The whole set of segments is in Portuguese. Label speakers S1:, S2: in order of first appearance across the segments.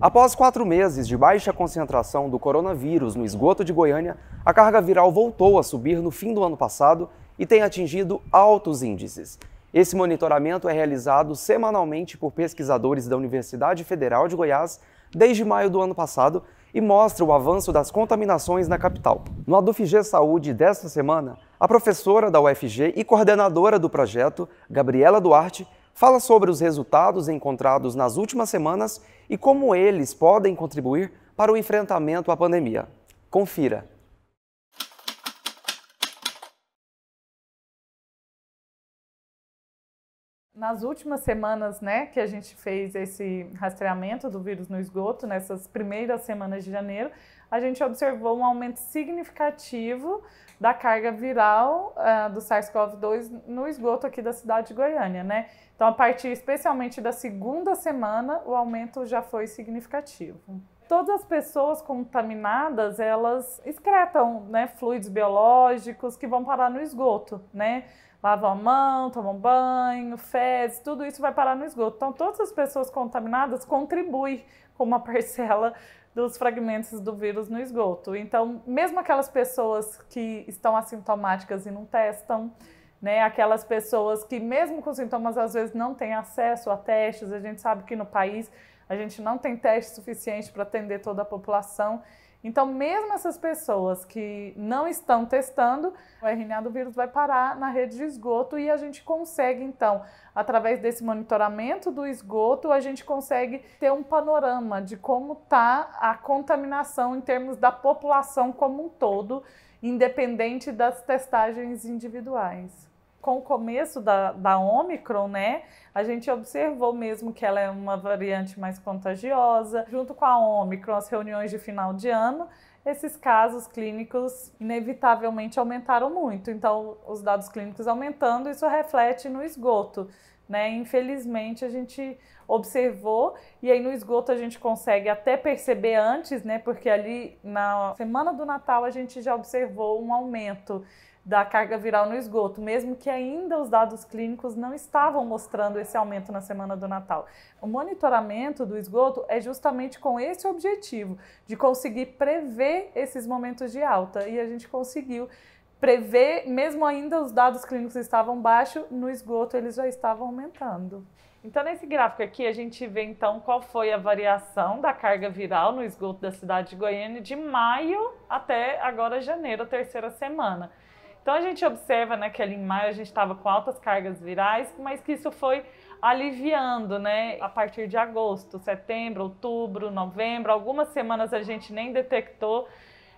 S1: Após quatro meses de baixa concentração do coronavírus no esgoto de Goiânia, a carga viral voltou a subir no fim do ano passado e tem atingido altos índices. Esse monitoramento é realizado semanalmente por pesquisadores da Universidade Federal de Goiás desde maio do ano passado e mostra o avanço das contaminações na capital. No ADUFG Saúde desta semana, a professora da UFG e coordenadora do projeto, Gabriela Duarte, fala sobre os resultados encontrados nas últimas semanas e como eles podem contribuir para o enfrentamento à pandemia. Confira.
S2: Nas últimas semanas, né, que a gente fez esse rastreamento do vírus no esgoto, nessas primeiras semanas de janeiro, a gente observou um aumento significativo da carga viral uh, do SARS-CoV-2 no esgoto aqui da cidade de Goiânia, né? Então, a partir especialmente da segunda semana, o aumento já foi significativo. Todas as pessoas contaminadas, elas excretam né, fluidos biológicos que vão parar no esgoto, né? Lavam a mão, tomam banho, fezes, tudo isso vai parar no esgoto. Então, todas as pessoas contaminadas contribuem com uma parcela dos fragmentos do vírus no esgoto. Então, mesmo aquelas pessoas que estão assintomáticas e não testam, né, aquelas pessoas que mesmo com sintomas às vezes não têm acesso a testes, a gente sabe que no país a gente não tem teste suficiente para atender toda a população. Então, mesmo essas pessoas que não estão testando, o RNA do vírus vai parar na rede de esgoto e a gente consegue, então, através desse monitoramento do esgoto, a gente consegue ter um panorama de como está a contaminação em termos da população como um todo, independente das testagens individuais com o começo da, da Omicron, né? A gente observou mesmo que ela é uma variante mais contagiosa. Junto com a Omicron, as reuniões de final de ano, esses casos clínicos inevitavelmente aumentaram muito. Então, os dados clínicos aumentando, isso reflete no esgoto. Né? Infelizmente a gente observou e aí no esgoto a gente consegue até perceber antes, né? Porque ali na semana do Natal a gente já observou um aumento da carga viral no esgoto, mesmo que ainda os dados clínicos não estavam mostrando esse aumento na semana do Natal. O monitoramento do esgoto é justamente com esse objetivo, de conseguir prever esses momentos de alta, e a gente conseguiu prever, mesmo ainda os dados clínicos estavam baixos, no esgoto eles já estavam aumentando. Então, nesse gráfico aqui, a gente vê então qual foi a variação da carga viral no esgoto da cidade de Goiânia de maio até agora janeiro, terceira semana. Então a gente observa né, que ali em maio a gente estava com altas cargas virais, mas que isso foi aliviando, né? A partir de agosto, setembro, outubro, novembro, algumas semanas a gente nem detectou.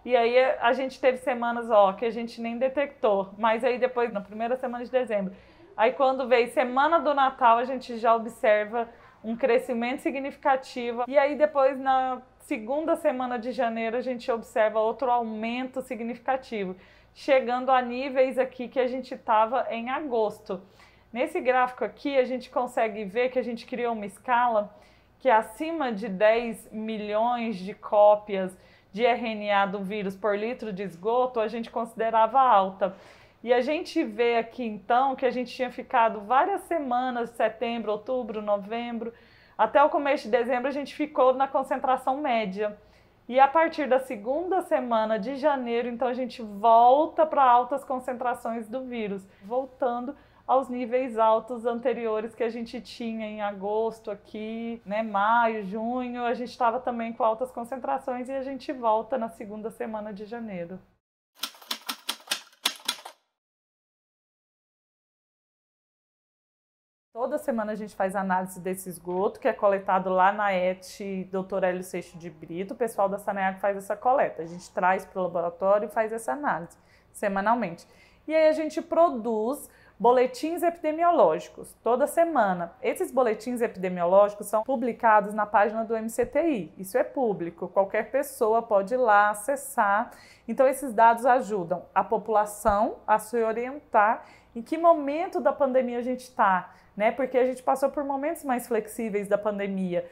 S2: E aí a gente teve semanas, ó, que a gente nem detectou, mas aí depois, na primeira semana de dezembro. Aí quando veio semana do Natal, a gente já observa um crescimento significativo. E aí depois na segunda semana de janeiro, a gente observa outro aumento significativo chegando a níveis aqui que a gente estava em agosto. Nesse gráfico aqui, a gente consegue ver que a gente criou uma escala que é acima de 10 milhões de cópias de RNA do vírus por litro de esgoto, a gente considerava alta. E a gente vê aqui então que a gente tinha ficado várias semanas, setembro, outubro, novembro, até o começo de dezembro a gente ficou na concentração média. E a partir da segunda semana de janeiro, então a gente volta para altas concentrações do vírus, voltando aos níveis altos anteriores que a gente tinha em agosto aqui, né, maio, junho, a gente estava também com altas concentrações e a gente volta na segunda semana de janeiro. Toda semana a gente faz análise desse esgoto, que é coletado lá na ET Dr. Hélio Seixo de Brito. O pessoal da Saneago faz essa coleta. A gente traz para o laboratório e faz essa análise semanalmente. E aí a gente produz boletins epidemiológicos toda semana. Esses boletins epidemiológicos são publicados na página do MCTI. Isso é público, qualquer pessoa pode ir lá acessar. Então esses dados ajudam a população a se orientar em que momento da pandemia a gente está, né? Porque a gente passou por momentos mais flexíveis da pandemia.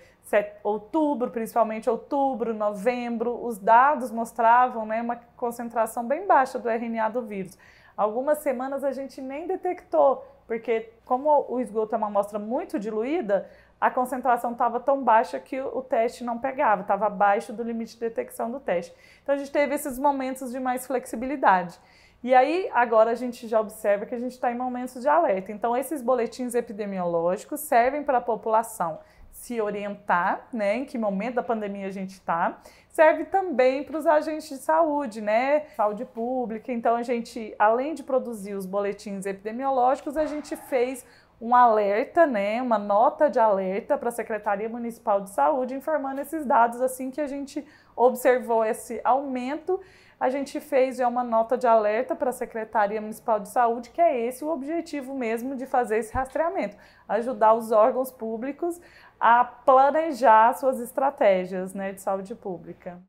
S2: Outubro, principalmente outubro, novembro, os dados mostravam né, uma concentração bem baixa do RNA do vírus. Algumas semanas a gente nem detectou, porque como o esgoto é uma amostra muito diluída, a concentração estava tão baixa que o teste não pegava, estava abaixo do limite de detecção do teste. Então a gente teve esses momentos de mais flexibilidade. E aí, agora a gente já observa que a gente está em momentos de alerta. Então, esses boletins epidemiológicos servem para a população se orientar, né, em que momento da pandemia a gente está, serve também para os agentes de saúde, né, saúde pública. Então a gente, além de produzir os boletins epidemiológicos, a gente fez um alerta, né, uma nota de alerta para a Secretaria Municipal de Saúde informando esses dados assim que a gente observou esse aumento a gente fez já uma nota de alerta para a Secretaria Municipal de Saúde, que é esse o objetivo mesmo de fazer esse rastreamento, ajudar os órgãos públicos a planejar suas estratégias né, de saúde pública.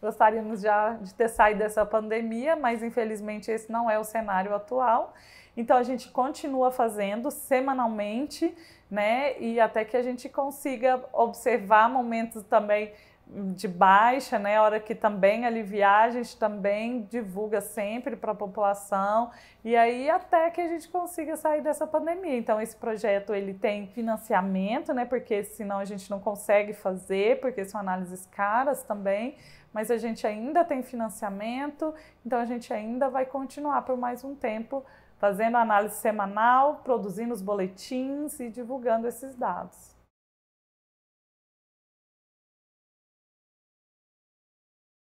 S2: Gostaríamos já de ter saído dessa pandemia, mas infelizmente esse não é o cenário atual. Então a gente continua fazendo semanalmente, né? E até que a gente consiga observar momentos também de baixa, né? hora que também aliviar, a gente também divulga sempre para a população e aí até que a gente consiga sair dessa pandemia. Então esse projeto ele tem financiamento, né? Porque senão a gente não consegue fazer, porque são análises caras também. Mas a gente ainda tem financiamento, então a gente ainda vai continuar por mais um tempo fazendo análise semanal, produzindo os boletins e divulgando esses dados.